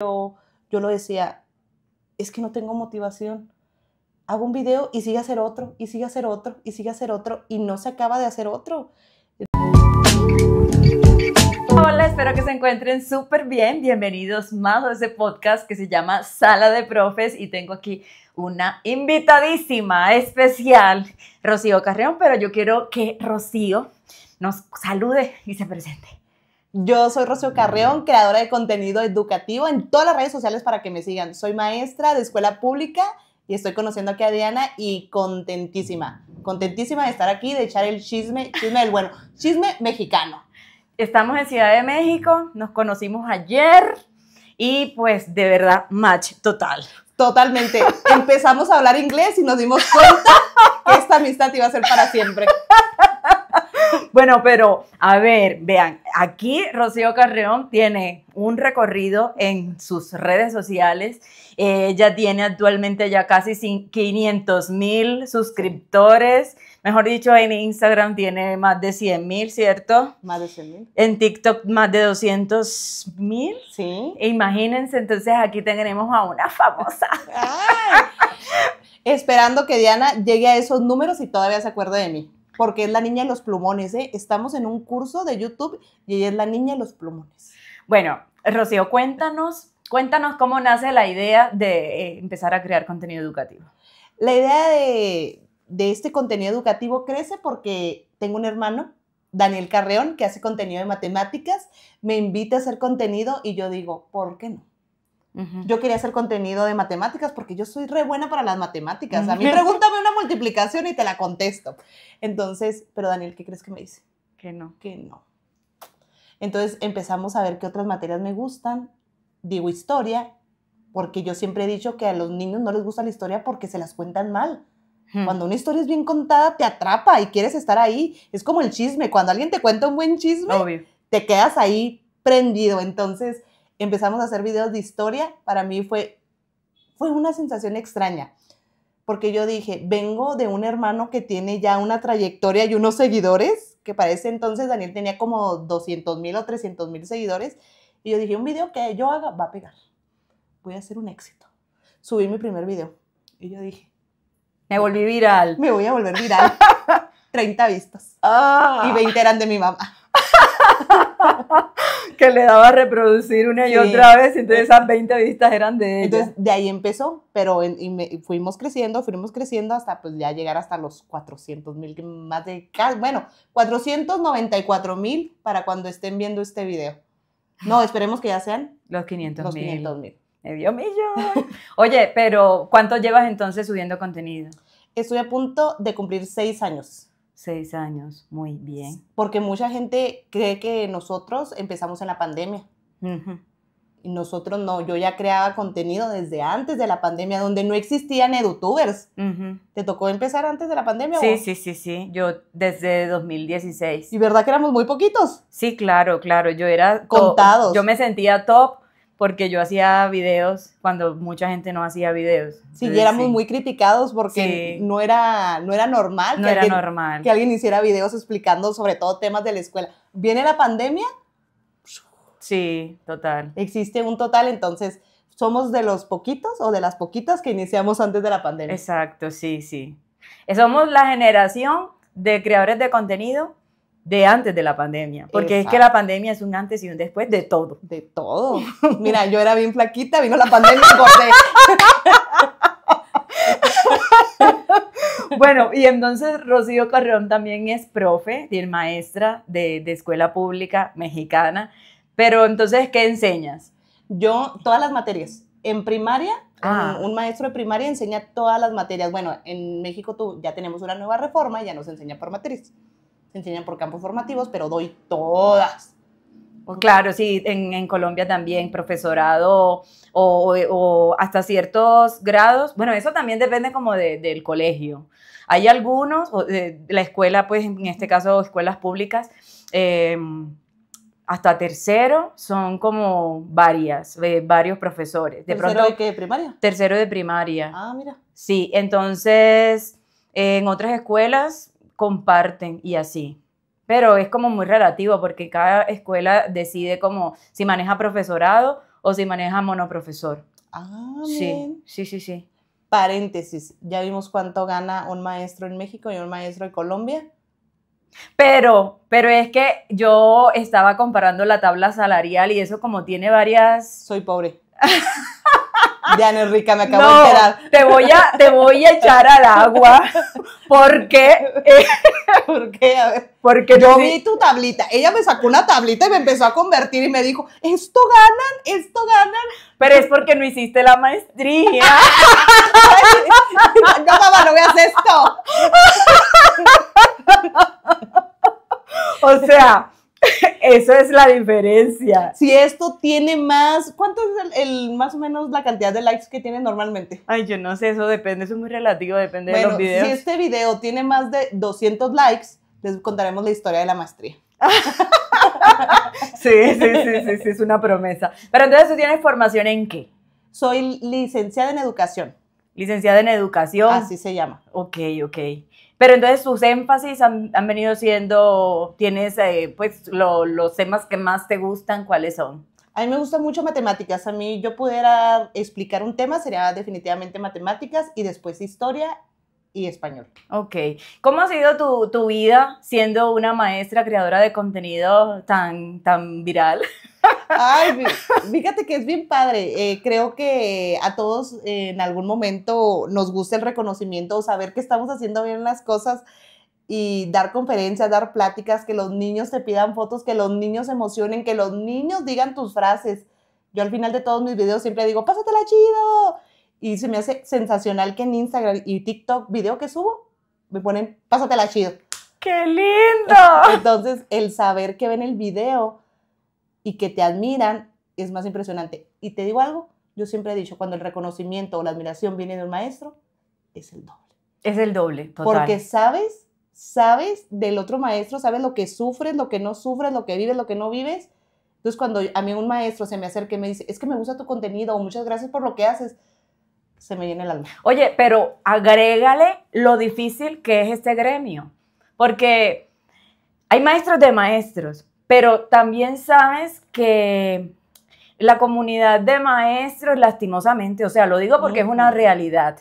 yo, lo decía, es que no tengo motivación. Hago un video y sigue a hacer otro, y sigue a hacer otro, y sigue a hacer otro, y no se acaba de hacer otro. Hola, espero que se encuentren súper bien. Bienvenidos más a ese podcast que se llama Sala de Profes y tengo aquí una invitadísima especial, Rocío Carreón, pero yo quiero que Rocío nos salude y se presente. Yo soy Rocío Carreón, creadora de contenido educativo en todas las redes sociales para que me sigan. Soy maestra de escuela pública y estoy conociendo aquí a Diana y contentísima, contentísima de estar aquí, de echar el chisme, chisme bueno, chisme mexicano. Estamos en Ciudad de México, nos conocimos ayer y pues de verdad match total. Totalmente. Empezamos a hablar inglés y nos dimos cuenta que esta amistad iba a ser para siempre. Bueno, pero a ver, vean, aquí Rocío Carreón tiene un recorrido en sus redes sociales. Ella tiene actualmente ya casi 500 mil suscriptores. Mejor dicho, en Instagram tiene más de 100 mil, ¿cierto? Más de 100 mil. En TikTok más de 200 mil. Sí. E imagínense, entonces aquí tenemos a una famosa. esperando que Diana llegue a esos números y todavía se acuerde de mí porque es la niña de los plumones, ¿eh? Estamos en un curso de YouTube y ella es la niña de los plumones. Bueno, Rocío, cuéntanos, cuéntanos cómo nace la idea de eh, empezar a crear contenido educativo. La idea de, de este contenido educativo crece porque tengo un hermano, Daniel Carreón, que hace contenido de matemáticas, me invita a hacer contenido y yo digo, ¿por qué no? Yo quería hacer contenido de matemáticas porque yo soy re buena para las matemáticas. A mí pregúntame una multiplicación y te la contesto. Entonces, pero Daniel, ¿qué crees que me dice? Que no. Que no. Entonces empezamos a ver qué otras materias me gustan. Digo historia, porque yo siempre he dicho que a los niños no les gusta la historia porque se las cuentan mal. Cuando una historia es bien contada, te atrapa y quieres estar ahí. Es como el chisme. Cuando alguien te cuenta un buen chisme, te quedas ahí prendido. Entonces, empezamos a hacer videos de historia, para mí fue, fue una sensación extraña, porque yo dije, vengo de un hermano que tiene ya una trayectoria y unos seguidores, que para ese entonces Daniel tenía como 200 mil o 300 mil seguidores, y yo dije, un video que yo haga va a pegar, voy a hacer un éxito. Subí mi primer video y yo dije, me volví viral. Me voy a volver viral. 30 vistas. Ah. Y 20 eran de mi mamá. que le daba a reproducir una y otra vez, y entonces esas 20 vistas eran de Entonces, de ahí empezó, pero fuimos creciendo, fuimos creciendo hasta pues ya llegar hasta los 400 mil, más de, bueno, 494 mil para cuando estén viendo este video. No, esperemos que ya sean los 500 mil. 500 mil. Medio millón. Oye, pero ¿cuánto llevas entonces subiendo contenido? Estoy a punto de cumplir seis años. Seis años, muy bien. Porque mucha gente cree que nosotros empezamos en la pandemia. Y nosotros no, yo ya creaba contenido desde antes de la pandemia, donde no existían edutubers. ¿Te tocó empezar antes de la pandemia? Sí, sí, sí, sí, yo desde 2016. ¿Y verdad que éramos muy poquitos? Sí, claro, claro, yo era... Contados. Yo me sentía top porque yo hacía videos cuando mucha gente no hacía videos. sí, y éramos muy criticados porque no, era, no era normal. normal. Que alguien hiciera videos explicando sobre todo temas de la escuela. ¿Viene la pandemia? Sí, total. Existe un total, entonces somos de los poquitos o de las poquitas que iniciamos antes de la pandemia. Exacto, sí, sí. Somos la generación de creadores de contenido de antes de la pandemia, porque es que la pandemia es un antes y un después de todo. De todo. Mira, yo era bien flaquita, vino la pandemia y bueno, y entonces Rocío Carrión también es profe, es maestra de, escuela pública mexicana, pero entonces, ¿qué enseñas? Yo, todas las materias. En primaria, ah. un, maestro de primaria enseña todas las materias. Bueno, en México tú, ya tenemos una nueva reforma y ya nos enseña por matriz se enseñan por campos formativos, pero doy todas. Oh, claro, sí, en, Colombia también, profesorado o, hasta ciertos grados. Bueno, eso también depende como del colegio. Hay algunos, de la escuela, pues en este caso escuelas públicas, em, hasta tercero son como varias, eh, varios profesores. ¿Tercero ¿De primaria? Tercero de primaria. Ah, mira. Sí, entonces en otras escuelas comparten y así. Pero es como muy relativo porque cada escuela decide como si maneja profesorado o si maneja monoprofesor. Ah, sí, sí, sí, sí. Paréntesis, ya vimos cuánto gana un maestro en México y un maestro en Colombia. Pero, pero es que yo estaba comparando la tabla salarial y eso como tiene varias... Soy pobre. Ya, Enrique, me acabo de enterar. Te voy, a, te voy a echar al agua porque. Eh, ¿Por qué? Porque yo vi tu tablita. Ella me sacó una tablita y me empezó a convertir y me dijo: Esto ganan, esto ganan. Pero es porque no hiciste la maestría. no, mamá, no veas esto. o sea. Eso es la diferencia. Si esto tiene más, ¿cuánto es el, más o menos la cantidad de likes que tiene normalmente? Ay, yo no sé, eso depende, eso es muy relativo, depende de los videos. Si este video tiene más de 200 likes, les contaremos la historia de la maestría. sí, sí, sí, sí, sí, es una promesa. Pero entonces tú tienes formación en qué? Soy licenciada en educación. Licenciada en educación. Así se llama. Ok, ok. Pero entonces sus énfasis han, venido siendo, tienes eh, pues los temas que más te gustan, ¿cuáles son? A mí me gusta mucho matemáticas. A mí yo pudiera explicar un tema, sería definitivamente matemáticas y después historia y español. Ok. ¿Cómo ha sido tu, tu, vida siendo una maestra creadora de contenido tan, tan viral? Ay, fíjate que es bien padre. Eh, creo que a todos eh, en algún momento nos gusta el reconocimiento, saber que estamos haciendo bien las cosas y dar conferencias, dar pláticas, que los niños te pidan fotos, que los niños se emocionen, que los niños digan tus frases. Yo al final de todos mis videos siempre digo, pásatela chido, y se me hace sensacional que en Instagram y TikTok, video que subo, me ponen, pásatela chido. ¡Qué lindo! Entonces, el saber que ven el video y que te admiran es más impresionante. Y te digo algo, yo siempre he dicho, cuando el reconocimiento o la admiración viene de un maestro, es el doble. Es el doble, total. Porque sabes, sabes del otro maestro, sabes lo que sufres, lo que no sufres, lo que vives, lo que no vives. Entonces, cuando a mí un maestro se me acerca y me dice, es que me gusta tu contenido, o muchas gracias por lo que haces, se me viene el alma. Oye, pero agrégale lo difícil que es este gremio, porque hay maestros de maestros, pero también sabes que la comunidad de maestros, lastimosamente, o sea, lo digo porque es una realidad.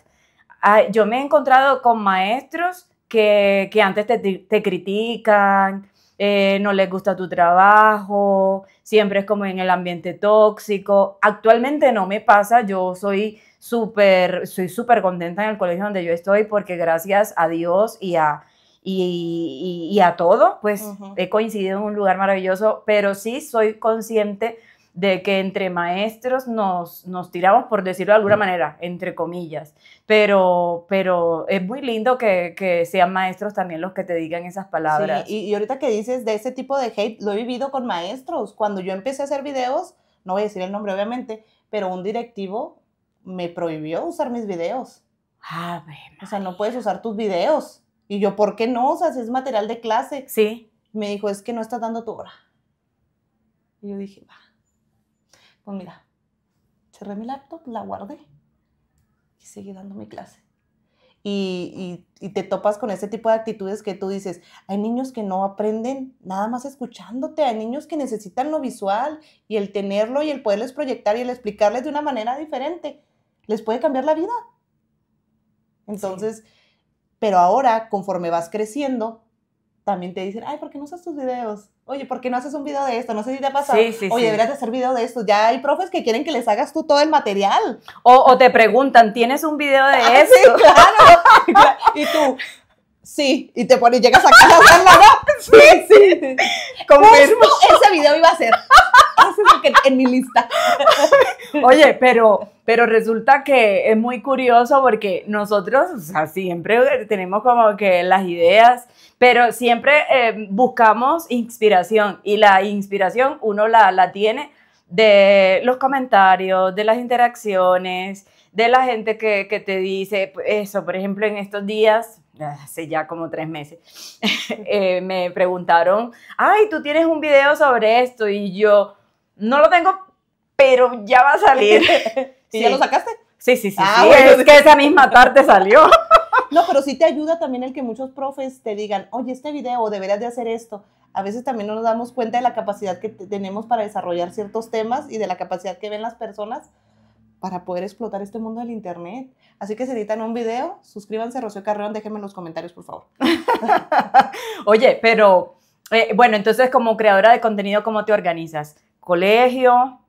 Yo me he encontrado con maestros que, antes te, critican, eh, no les gusta tu trabajo, siempre es como en el ambiente tóxico. Actualmente no me pasa, yo soy súper, soy súper contenta en el colegio donde yo estoy porque gracias a Dios y a, y, a todo, pues he coincidido en un lugar maravilloso, pero sí soy consciente de que entre maestros nos, nos tiramos, por decirlo de alguna manera, entre comillas. Pero, pero es muy lindo que, sean maestros también los que te digan esas palabras. Sí, y, ahorita que dices de ese tipo de hate, lo he vivido con maestros. Cuando yo empecé a hacer videos, no voy a decir el nombre obviamente, pero un directivo me prohibió usar mis videos. Ah, o sea, no puedes usar tus videos. Y yo, ¿por qué no? O sea, es material de clase. Sí. Me dijo, es que no estás dando tu hora. Y yo dije, va. Pues mira, cerré mi laptop, la guardé y seguí dando mi clase. Y, y, te topas con ese tipo de actitudes que tú dices, hay niños que no aprenden nada más escuchándote, hay niños que necesitan lo visual y el tenerlo y el poderles proyectar y el explicarles de una manera diferente les puede cambiar la vida. Entonces, pero ahora, conforme vas creciendo, también te dicen, ay, ¿por qué no haces tus videos? Oye, ¿por qué no haces un video de esto? No sé si te ha pasado. Sí, sí, Oye, deberías hacer video de esto. Ya hay profes que quieren que les hagas tú todo el material. O, te preguntan, ¿tienes un video de eso? Ah, sí, claro. y tú, sí, y te pones, llegas a hacerlo, Sí, sí. Confirmo. ese video iba a ser en mi lista. Oye, pero, pero resulta que es muy curioso porque nosotros, siempre tenemos como que las ideas, pero siempre eh, buscamos inspiración y la inspiración uno la, la tiene de los comentarios, de las interacciones, de la gente que, que, te dice eso. Por ejemplo, en estos días, hace ya como tres meses, eh, me preguntaron, ay, tú tienes un video sobre esto y yo... No lo tengo, pero ya va a salir. ¿Y ya lo sacaste? Sí, sí, sí. Ah, es que esa misma tarde salió. No, pero sí te ayuda también el que muchos profes te digan, oye, este video deberías de hacer esto. A veces también no nos damos cuenta de la capacidad que tenemos para desarrollar ciertos temas y de la capacidad que ven las personas para poder explotar este mundo del internet. Así que si editan un video, suscríbanse a Rocío Carreón, déjenme en los comentarios, por favor. Oye, pero eh, bueno, entonces como creadora de contenido, ¿cómo te organizas? colegio,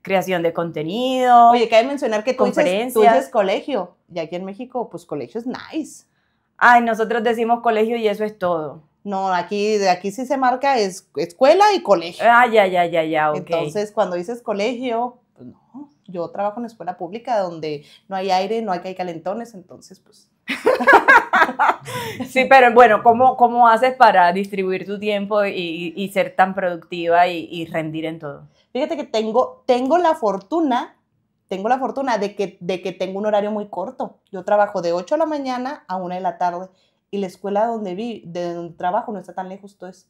creación de contenido. Oye, cabe mencionar que tú dices, colegio, y aquí en México, pues colegio es nice. Ay, nosotros decimos colegio y eso es todo. No, aquí, aquí sí se marca es escuela y colegio. Ah, ya, ya, ya, ya, ok. Entonces, cuando dices colegio, pues no, yo trabajo en escuela pública donde no hay aire, no hay, hay calentones, entonces, pues sí, pero bueno, ¿cómo, ¿cómo haces para distribuir tu tiempo y, ser tan productiva y, rendir en todo? Fíjate que tengo, tengo la fortuna, tengo la fortuna de que, de que tengo un horario muy corto. Yo trabajo de 8 de la mañana a 1 de la tarde y la escuela donde, vi, de donde trabajo no está tan lejos, entonces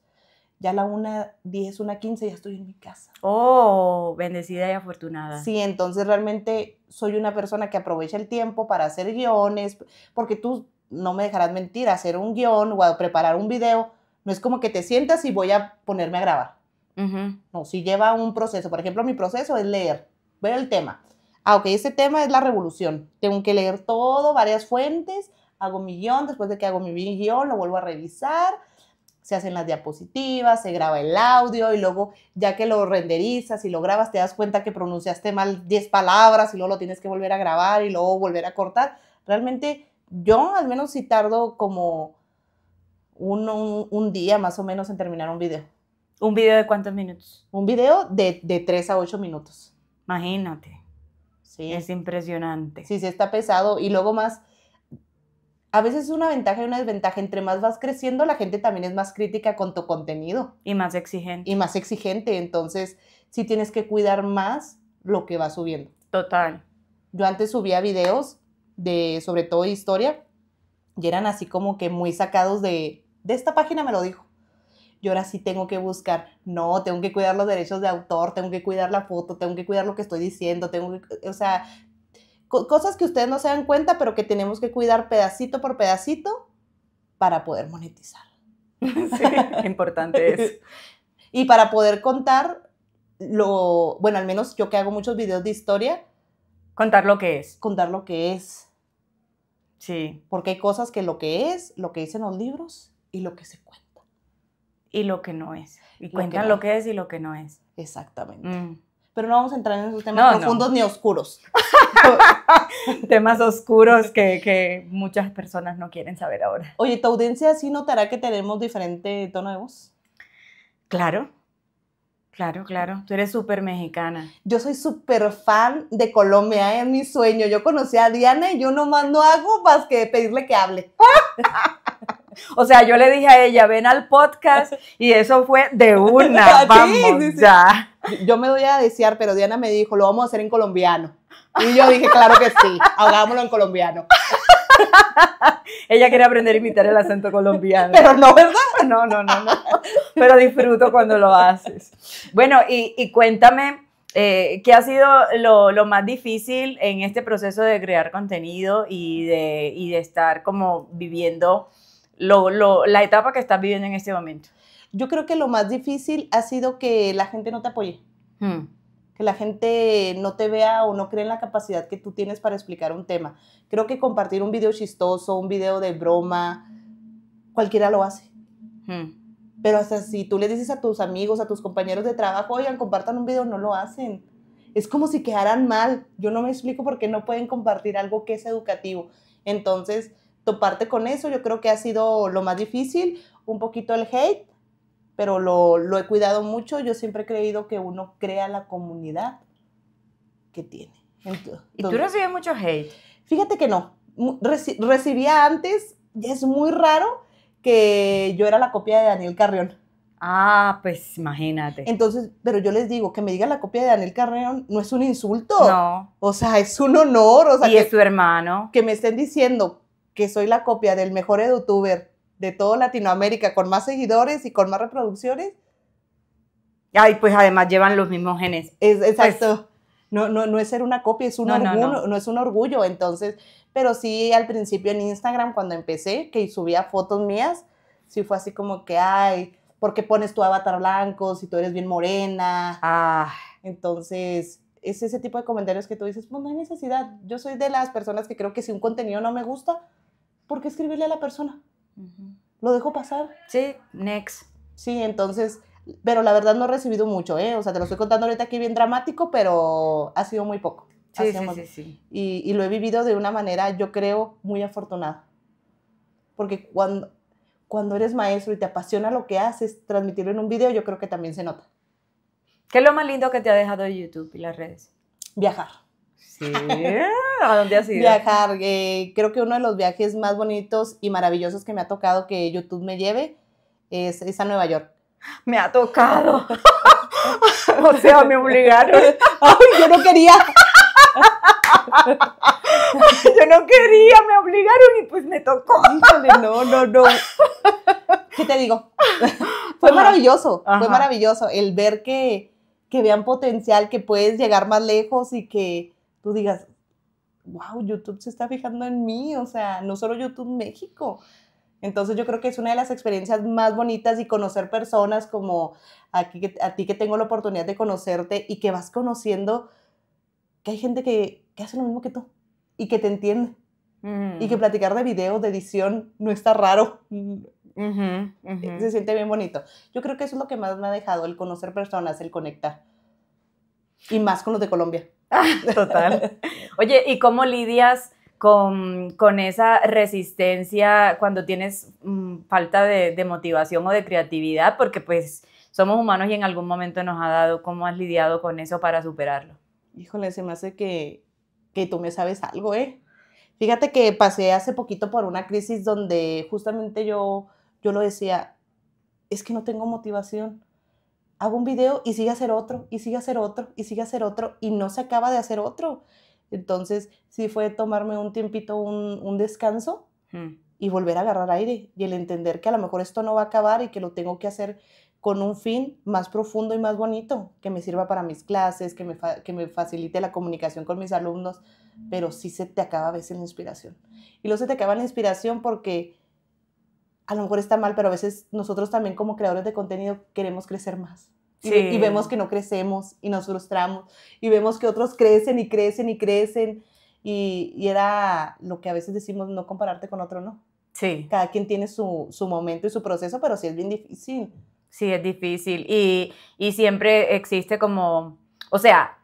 ya a la 1.10, una 15 ya estoy en mi casa. Oh, bendecida y afortunada. Sí, entonces realmente soy una persona que aprovecha el tiempo para hacer guiones, porque tú no me dejarás mentir, hacer un guión o preparar un video, no es como que te sientas y voy a ponerme a grabar. No, si lleva un proceso. Por ejemplo, mi proceso es leer, ver el tema. Ah, ok, ese tema es la revolución. Tengo que leer todo, varias fuentes, hago mi guión, después de que hago mi guión lo vuelvo a revisar, se hacen las diapositivas, se graba el audio y luego ya que lo renderizas y lo grabas te das cuenta que pronunciaste mal 10 palabras y luego lo tienes que volver a grabar y luego volver a cortar. Realmente yo al menos si tardo como un, día más o menos en terminar un video. ¿Un video de cuántos minutos? Un video de, de 3 a 8 minutos. Imagínate. Sí. Es impresionante. Sí, sí está pesado. Y luego más, a veces es una ventaja y una desventaja. Entre más vas creciendo, la gente también es más crítica con tu contenido. Y más exigente. Y más exigente. Entonces, sí tienes que cuidar más lo que vas subiendo. Total. Yo antes subía videos de, sobre todo historia, y eran así como que muy sacados de, de esta página me lo dijo. Yo ahora sí tengo que buscar, no, tengo que cuidar los derechos de autor, tengo que cuidar la foto, tengo que cuidar lo que estoy diciendo, tengo que, o sea, cosas que ustedes no se dan cuenta, pero que tenemos que cuidar pedacito por pedacito para poder monetizar. Sí, importante es. Y para poder contar lo, bueno, al menos yo que hago muchos videos de historia. Contar lo que es. Contar lo que es. Sí. Porque hay cosas que lo que es, lo que dicen los libros y lo que se cuenta. Y lo que no es. Y cuentan lo que es y lo que no es. Exactamente. Mm pero no vamos a entrar en esos temas profundos ni oscuros. temas oscuros que, muchas personas no quieren saber ahora. Oye, ¿tu audiencia sí notará que tenemos diferente tono de voz? Claro, claro, claro. Tú eres súper mexicana. Yo soy súper fan de Colombia, ¿eh? es mi sueño. Yo conocí a Diana y yo nomás no hago más que pedirle que hable. O sea, yo le dije a ella, ven al podcast y eso fue de una. Vamos, ya. Yo me voy a desear, pero Diana me dijo, lo vamos a hacer en colombiano. Y yo dije, claro que sí, hagámoslo en colombiano. Ella quiere aprender a imitar el acento colombiano. Pero no, ¿verdad? No, no, no, no. Pero disfruto cuando lo haces. Bueno, y, cuéntame, eh, ¿qué ha sido lo, más difícil en este proceso de crear contenido y de estar como viviendo la etapa que estás viviendo en este momento? Yo creo que lo más difícil ha sido que la gente no te apoye. Hmm. Que la gente no te vea o no cree en la capacidad que tú tienes para explicar un tema. Creo que compartir un video chistoso, un video de broma, cualquiera lo hace. Hmm. Pero hasta si tú le dices a tus amigos, a tus compañeros de trabajo, oigan, compartan un video, no lo hacen. Es como si quedaran mal. Yo no me explico por qué no pueden compartir algo que es educativo. Entonces, toparte con eso. Yo creo que ha sido lo más difícil, un poquito el hate, pero lo, lo he cuidado mucho. Yo siempre he creído que uno crea la comunidad que tiene. ¿Y tú recibes mucho hate? Fíjate que no. recibía antes, ya es muy raro que yo era la copia de Daniel Carrión. Ah, pues imagínate. Entonces, pero yo les digo, que me diga la copia de Daniel Carrión, no es un insulto. No. O sea, es un honor. O y es tu hermano. Que me estén diciendo que soy la copia del mejor youtuber de toda Latinoamérica, con más seguidores y con más reproducciones. Ay, pues además llevan los mismos genes. Es, pues, exacto. no, no, no es ser una copia, es un orgullo, no, es un orgullo. Entonces, pero sí al principio en Instagram cuando empecé, que subía fotos mías, sí fue así como que, ay, ¿por qué pones tu avatar blanco si tú eres bien morena? Ah. Entonces, es ese tipo de comentarios que tú dices, pues no hay necesidad. Yo soy de las personas que creo que si un contenido no me gusta, ¿por qué escribirle a la persona? ¿Lo dejo pasar? Sí, next. Sí, entonces, pero la verdad no he recibido mucho, ¿eh? O sea, te lo estoy contando ahorita aquí bien dramático, pero ha sido muy poco. Sí, sí, sí, sí. Y, lo he vivido de una manera, yo creo, muy afortunada. Porque cuando, cuando eres maestro y te apasiona lo que haces, transmitirlo en un video, yo creo que también se nota. ¿Qué es lo más lindo que te ha dejado YouTube y las redes? Viajar. Sí, ¿a dónde has ido? Viajar, eh, creo que uno de los viajes más bonitos y maravillosos que me ha tocado que YouTube me lleve es, a Nueva York. Me ha tocado. o sea, me obligaron. Ay, yo no quería. yo no quería, me obligaron y pues me tocó. no, no, no. ¿Qué te digo? fue maravilloso, fue maravilloso el ver que, que vean potencial, que puedes llegar más lejos y que tú digas, wow, YouTube se está fijando en mí, o sea, no solo YouTube México. Entonces yo creo que es una de las experiencias más bonitas y conocer personas como aquí, a ti que tengo la oportunidad de conocerte y que vas conociendo que hay gente que, que hace lo mismo que tú y que te entiende. Y que platicar de video, de edición, no está raro. Se siente bien bonito. Yo creo que eso es lo que más me ha dejado, el conocer personas, el conectar. Y más con los de Colombia. Ah, total. Oye, ¿y cómo lidias con, con esa resistencia cuando tienes mm, falta de, de, motivación o de creatividad? Porque pues somos humanos y en algún momento nos ha dado, ¿cómo has lidiado con eso para superarlo? Híjole, se me hace que, que tú me sabes algo, ¿eh? Fíjate que pasé hace poquito por una crisis donde justamente yo, yo lo decía, es que no tengo motivación hago un video y sigue a hacer otro, y sigue a hacer otro, y sigue a hacer otro, y no se acaba de hacer otro. Entonces, sí fue tomarme un tiempito, un, descanso y volver a agarrar aire y el entender que a lo mejor esto no va a acabar y que lo tengo que hacer con un fin más profundo y más bonito, que me sirva para mis clases, que me, que me facilite la comunicación con mis alumnos, pero sí se te acaba a veces la inspiración. Y luego se te acaba la inspiración porque a lo mejor está mal, pero a veces nosotros también como creadores de contenido queremos crecer más. Y, vemos que no crecemos y nos frustramos y vemos que otros crecen y crecen y crecen. Y, era lo que a veces decimos, no compararte con otro, ¿no? Sí. Cada quien tiene su, su momento y su proceso, pero sí es bien difícil. Sí, es difícil. Y, y siempre existe como, o sea,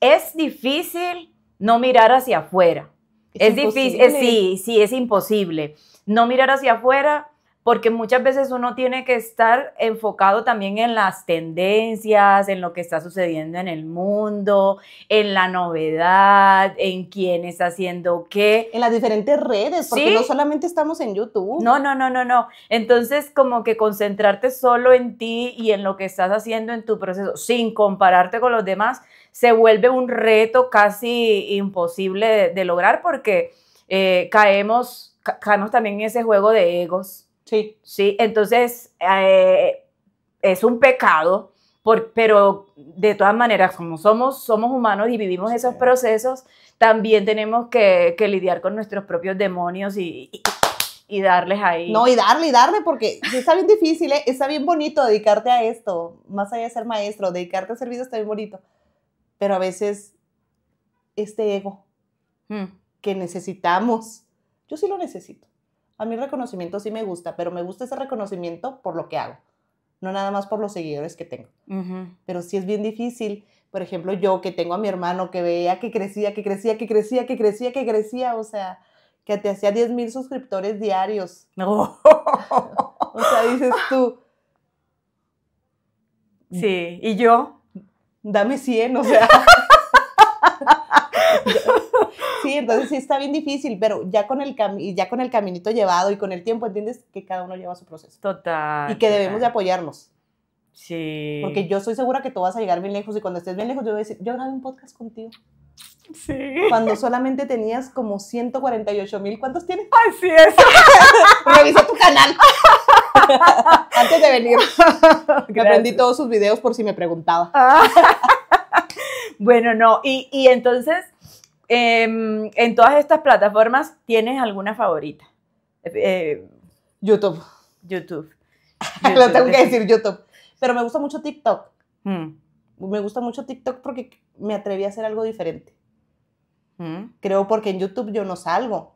es difícil no mirar hacia afuera. Es, difícil, sí, sí, es imposible no mirar hacia afuera, porque muchas veces uno tiene que estar enfocado también en las tendencias, en lo que está sucediendo en el mundo, en la novedad, en quién está haciendo qué. En las diferentes redes, porque no solamente estamos en YouTube. No, no, no, no, no. Entonces, como que concentrarte solo en ti y en lo que estás haciendo en tu proceso, sin compararte con los demás, se vuelve un reto casi imposible de, lograr porque eh, caemos Canos también ese juego de egos. Sí. Sí, entonces eh, es un pecado, por, pero de todas maneras, como somos, somos humanos y vivimos esos procesos, también tenemos que, lidiar con nuestros propios demonios y, y, darles ahí. No, y darle, y darle, porque está bien difícil, ¿eh? está bien bonito dedicarte a esto, más allá de ser maestro, dedicarte a servir está bien bonito, pero a veces este ego hmm. que necesitamos yo sí lo necesito. A mí el reconocimiento sí me gusta, pero me gusta ese reconocimiento por lo que hago, no nada más por los seguidores que tengo. Pero sí es bien difícil, por ejemplo, yo que tengo a mi hermano que veía que crecía, que crecía, que crecía, que crecía, que crecía, o sea, que te hacía 10 mil suscriptores diarios. No. o sea, dices tú. Sí, y yo. Dame 100, o sea. sí, entonces sí está bien difícil, pero ya con el, y ya con el caminito llevado y con el tiempo entiendes que cada uno lleva su proceso. Total. Y que debemos de apoyarnos. Sí. Porque yo soy segura que tú vas a llegar bien lejos y cuando estés bien lejos yo voy a decir, yo grabé un podcast contigo. Sí. Cuando solamente tenías como 148 mil, ¿cuántos tienes? Así es. Revisa tu canal. Antes de venir. Me aprendí todos sus videos por si me preguntaba. Ah. bueno, no. Y, y entonces, Em, en todas estas plataformas, ¿tienes alguna favorita? Eh, eh, YouTube. YouTube. Lo tengo que decir YouTube. Pero me gusta mucho TikTok. Hmm. Me gusta mucho TikTok porque me atreví a hacer algo diferente. Hmm. Creo porque en YouTube yo no salgo.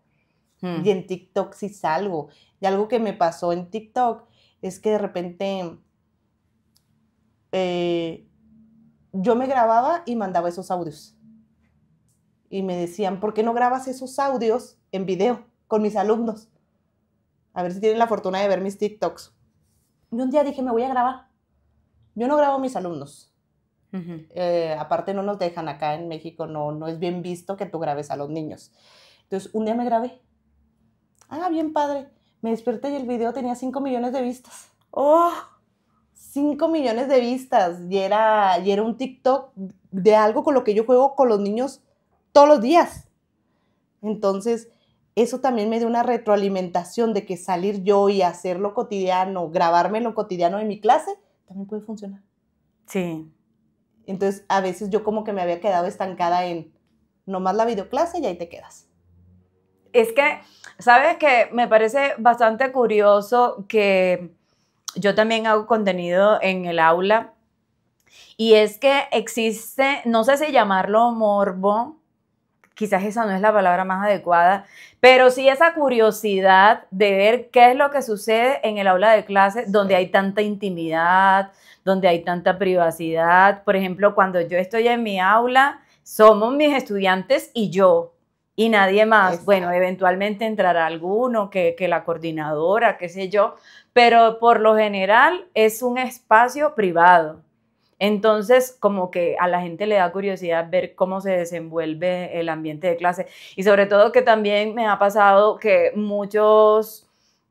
Hmm. Y en TikTok sí salgo. Y algo que me pasó en TikTok es que de repente eh, yo me grababa y mandaba esos audios y me decían, ¿por qué no grabas esos audios en video con mis alumnos? A ver si tienen la fortuna de ver mis TikToks. Y un día dije, me voy a grabar. Yo no grabo a mis alumnos. Eh, aparte no nos dejan acá en México, no, no es bien visto que tú grabes a los niños. Entonces, un día me grabé. Ah, bien padre. Me desperté y el video tenía 5 millones de vistas. ¡Oh! 5 millones de vistas. Y era, y era un TikTok de algo con lo que yo juego con los niños todos los días. Entonces, eso también me dio una retroalimentación de que salir yo y hacer lo cotidiano, grabarme lo cotidiano en mi clase, también puede funcionar. Sí. Entonces, a veces yo como que me había quedado estancada en nomás la videoclase y ahí te quedas. Es que, ¿sabes que Me parece bastante curioso que yo también hago contenido en el aula y es que existe, no sé si llamarlo morbo, quizás esa no es la palabra más adecuada, pero sí esa curiosidad de ver qué es lo que sucede en el aula de clase donde hay tanta intimidad, donde hay tanta privacidad. Por ejemplo, cuando yo estoy en mi aula, somos mis estudiantes y yo. Y nadie más. Bueno, eventualmente entrará alguno, que, que la coordinadora, qué sé yo, pero por lo general es un espacio privado entonces, como que a la gente le da curiosidad ver cómo se desenvuelve el ambiente de clase. Y sobre todo que también me ha pasado que muchos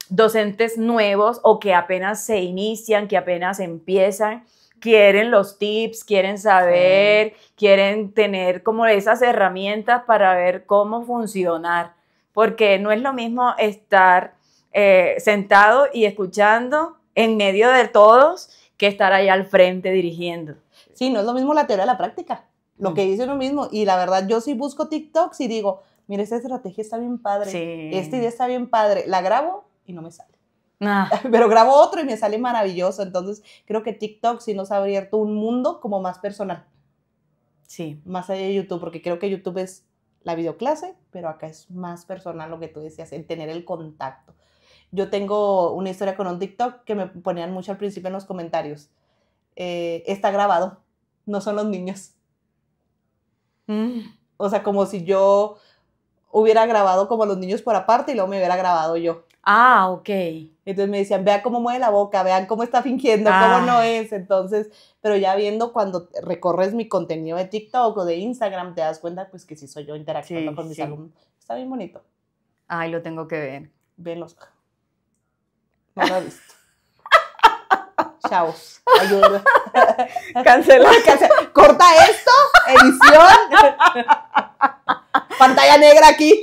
docentes nuevos o que apenas se inician, que apenas empiezan, quieren los tips, quieren saber, quieren tener como esas herramientas para ver cómo funcionar, porque no es lo mismo estar eh, sentado y escuchando en medio de todos que estar ahí al frente dirigiendo. Sí, no es lo mismo la teoría de la práctica. Lo mm. que dice lo mismo. Y la verdad, yo sí busco TikToks y digo, mira, esta estrategia está bien padre. Esta idea está bien padre. La grabo y no me sale. Ah. Pero grabo otro y me sale maravilloso. Entonces, creo que TikTok sí nos ha abierto un mundo como más personal. Sí. Más allá de YouTube, porque creo que YouTube es la videoclase, pero acá es más personal lo que tú decías, el tener el contacto. Yo tengo una historia con un TikTok que me ponían mucho al principio en los comentarios. Eh, está grabado, no son los niños. Mm. O sea, como si yo hubiera grabado como los niños por aparte y luego me hubiera grabado yo. Ah, ok. Entonces me decían, vean cómo mueve la boca, vean cómo está fingiendo, cómo no ah. es. Entonces, pero ya viendo cuando recorres mi contenido de TikTok o de Instagram, te das cuenta pues que sí soy yo interactuando con mis alumnos. Está bien bonito. Ay, lo tengo que ver. los no lo visto. Ayuda. Cancela. Corta esto. Edición. Pantalla negra aquí.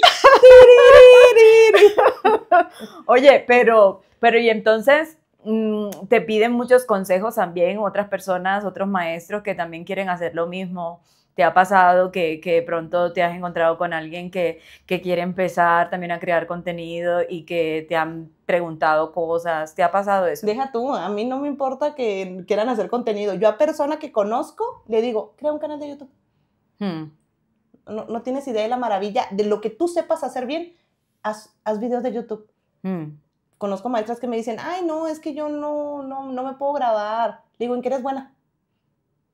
Oye, pero, pero y entonces mm, te piden muchos consejos también otras personas, otros maestros que también quieren hacer lo mismo te ha pasado que, que, pronto te has encontrado con alguien que, que quiere empezar también a crear contenido y que te han preguntado cosas, ¿te ha pasado eso? Deja tú, a mí no me importa que quieran hacer contenido. Yo a persona que conozco le digo, crea un canal de YouTube. Hmm. No, tienes idea de la maravilla, de lo que tú sepas hacer bien, haz, haz videos de YouTube. Hmm. Conozco maestras que me dicen, ay, no, es que yo no, no, no me puedo grabar. Le digo, ¿en qué eres buena?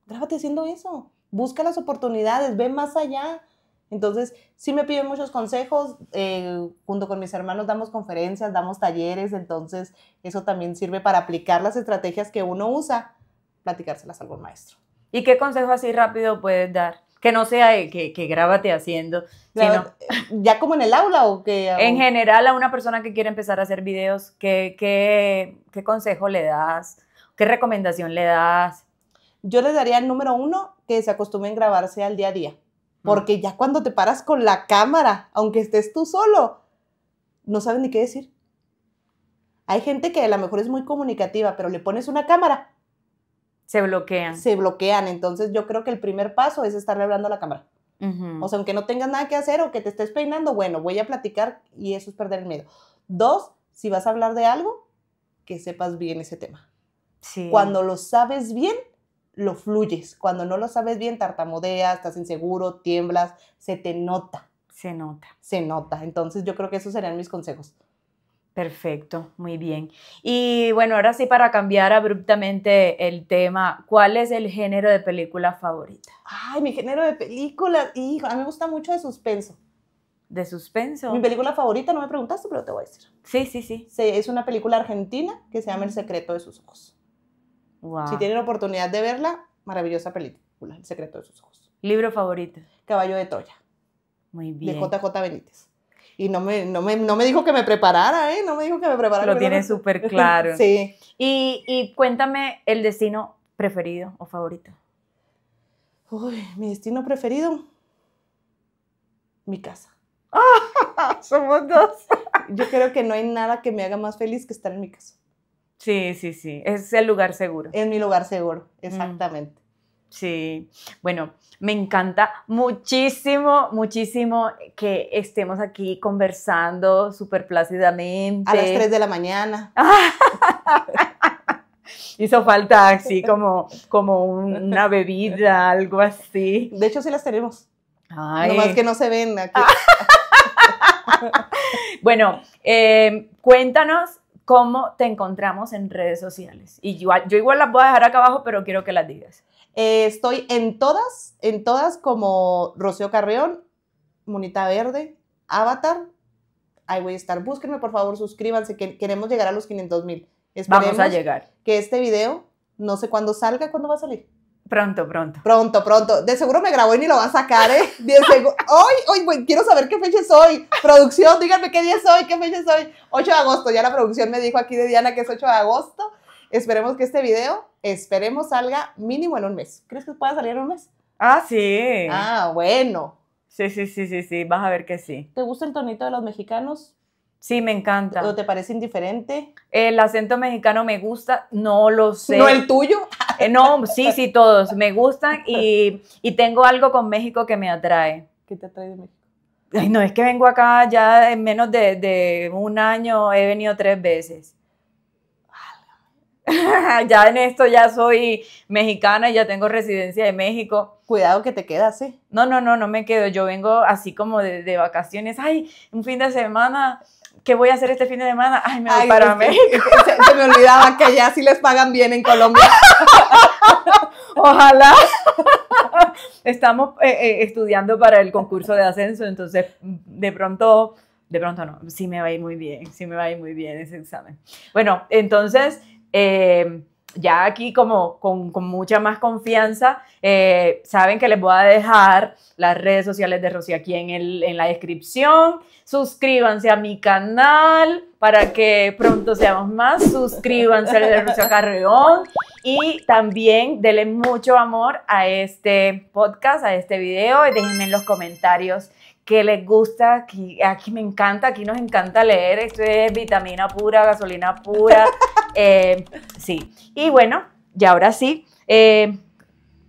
Grábate haciendo eso busca las oportunidades, ve más allá. Entonces, sí me piden muchos consejos, eh, junto con mis hermanos damos conferencias, damos talleres, entonces eso también sirve para aplicar las estrategias que uno usa, platicárselas a algún maestro. ¿Y qué consejo así rápido puedes dar? Que no sea que, que grábate haciendo, sino... ¿Ya como en el aula o que...? En general, a una persona que quiere empezar a hacer videos, ¿qué, qué consejo le das? ¿Qué recomendación le das? Yo les daría el número uno, que se a grabarse al día a día. Mm. Porque ya cuando te paras con la cámara, aunque estés tú solo, no saben ni qué decir. Hay gente que a lo mejor es muy comunicativa, pero le pones una cámara. Se bloquean. Se bloquean. Entonces yo creo que el primer paso es estarle hablando a la cámara. O sea, aunque no tengas nada que hacer o que te estés peinando, bueno, voy a platicar y eso es perder el miedo. Dos, si vas a hablar de algo, que sepas bien ese tema. Sí. Cuando lo sabes bien, lo fluyes. Cuando no lo sabes bien, tartamudeas, estás inseguro, tiemblas, se te nota. Se nota. Se nota. Entonces yo creo que esos serían mis consejos. Perfecto, muy bien. Y bueno, ahora sí, para cambiar abruptamente el tema, ¿cuál es el género de película favorita? Ay, mi género de película, hijo, a mí me gusta mucho de suspenso. ¿De suspenso? Mi película favorita, no me preguntaste, pero te voy a decir. Sí, sí, sí. es una película argentina que se llama El secreto de sus ojos. Si tienen oportunidad de verla, maravillosa película, El secreto de sus ojos. Libro favorito. Caballo de Troya. Muy bien. De JJ Benítez. Y no me, no me, dijo que me preparara, ¿eh? No me dijo que me preparara. Lo tiene súper claro. sí. Y, y cuéntame el destino preferido o favorito. Uy, mi destino preferido. Mi casa. Somos dos. Yo creo que no hay nada que me haga más feliz que estar en mi casa. Sí, sí, sí. Es el lugar seguro. Es mi lugar seguro, mm. exactamente. Sí, bueno, me encanta muchísimo, muchísimo que estemos aquí conversando súper plácidamente. A las 3 de la mañana. Hizo falta así como, como una bebida, algo así. De hecho, sí las tenemos. Ay. Nomás que no se ven aquí. bueno, eh, cuéntanos ¿Cómo te encontramos en redes sociales? Y yo, yo igual las voy a dejar acá abajo, pero quiero que las digas. Eh, estoy en todas, en todas como Rocío Carreón, Munita Verde, Avatar. Ahí voy a estar. Búsquenme, por favor, suscríbanse. Que queremos llegar a los 500 mil. Vamos a llegar. Que este video, no sé cuándo salga, cuándo va a salir. Pronto, pronto. Pronto, pronto. De seguro me grabó y ni lo va a sacar, ¿eh? hoy, hoy, quiero saber qué fecha es hoy. Producción, díganme qué día es hoy, qué fecha es hoy. 8 de agosto, ya la producción me dijo aquí de Diana que es 8 de agosto. Esperemos que este video, esperemos salga mínimo en un mes. ¿Crees que pueda salir en un mes? Ah, sí. Ah, bueno. Sí, sí, sí, sí, sí, vas a ver que sí. ¿Te gusta el tonito de los mexicanos? Sí, me encanta. ¿O te parece indiferente? El acento mexicano me gusta, no lo sé. ¿No el tuyo? Eh, no, sí, sí, todos. Me gustan y, tengo algo con México que me atrae. ¿Qué te atrae de México? Ay, no, es que vengo acá ya en menos de, un año, he venido tres veces. ya en esto ya soy mexicana y ya tengo residencia de México. Cuidado que te quedas, ¿eh? No, no, no, no me quedo. Yo vengo así como de, de vacaciones. Ay, un fin de semana ¿qué voy a hacer este fin de semana? Ay, me voy para México. Se, me olvidaba que ya sí les pagan bien en Colombia. Ojalá. Estamos eh, eh, estudiando para el concurso de ascenso, entonces de pronto, de pronto no, sí me va a ir muy bien, sí me va a ir muy bien ese examen. Bueno, entonces... Eh, ya aquí como con, mucha más confianza, eh, saben que les voy a dejar las redes sociales de Rocío aquí en, en la descripción. Suscríbanse a mi canal para que pronto seamos más. Suscríbanse al de Rocío Carreón y también denle mucho amor a este podcast, a este video y déjenme en los comentarios que les gusta, aquí, aquí me encanta, aquí nos encanta leer, esto es vitamina pura, gasolina pura, eh, sí. Y bueno, y ahora sí, eh,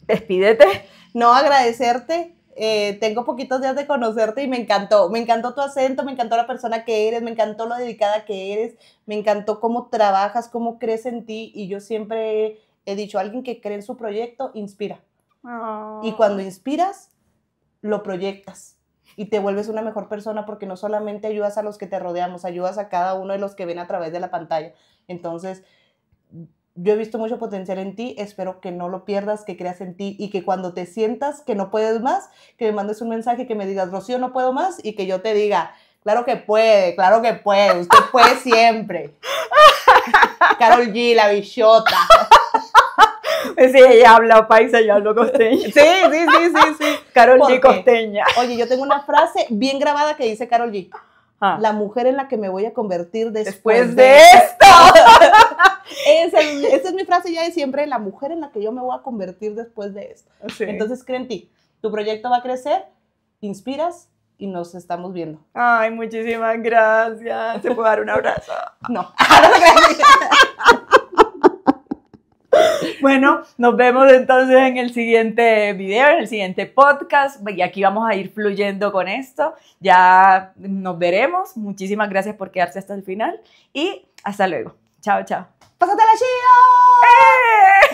despídete. No, agradecerte. Eh, tengo poquitos días de conocerte y me encantó. Me encantó tu acento, me encantó la persona que eres, me encantó lo dedicada que eres, me encantó cómo trabajas, cómo crees en ti. Y yo siempre he dicho, alguien que cree en su proyecto, inspira. Y ah. cuando inspiras, lo proyectas y te vuelves una mejor persona porque no solamente ayudas a los que te rodeamos, ayudas a cada uno de los que ven a través de la pantalla. Entonces, yo he visto mucho potencial en ti, espero que no lo pierdas, que creas en ti y que cuando te sientas que no puedes más, que me mandes un mensaje que me digas, Rocío, no puedo más y que yo te diga, claro que puede, claro que puede, usted puede siempre. Carol G, la bichota. Pues sí, ella habla paisa, ella habla costeña. Sí, sí, sí, sí, sí. Carol G costeña. Oye, yo tengo una frase bien grabada que dice Carol G la mujer en la que me voy a convertir después, de, esto. esa, es, mi frase ya de siempre, la mujer en la que yo me voy a convertir después de esto. Entonces creen ti, tu proyecto va a crecer, inspiras y nos estamos viendo. Ay, muchísimas gracias. ¿Te puedo dar un abrazo? no. Bueno, nos vemos entonces en el siguiente video, en el siguiente podcast. Y aquí vamos a ir fluyendo con esto. Ya nos veremos. Muchísimas gracias por quedarse hasta el final. Y hasta luego. Chao, chao. ¡Pásatela chido! ¡Eh!